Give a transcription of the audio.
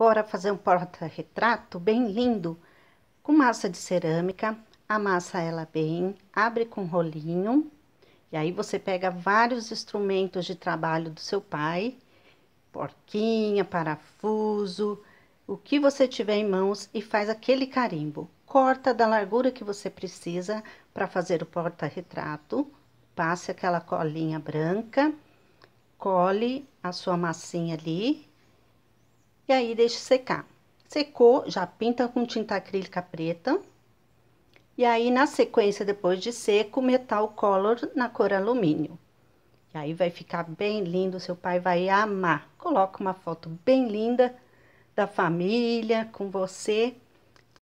Bora fazer um porta-retrato bem lindo. Com massa de cerâmica, amassa ela bem, abre com rolinho. E aí você pega vários instrumentos de trabalho do seu pai, porquinha, parafuso, o que você tiver em mãos e faz aquele carimbo. Corta da largura que você precisa para fazer o porta-retrato, passe aquela colinha branca, cole a sua massinha ali e aí, deixe secar. Secou, já pinta com tinta acrílica preta. E aí, na sequência, depois de seco, metal color na cor alumínio. E aí vai ficar bem lindo, seu pai vai amar. Coloca uma foto bem linda da família com você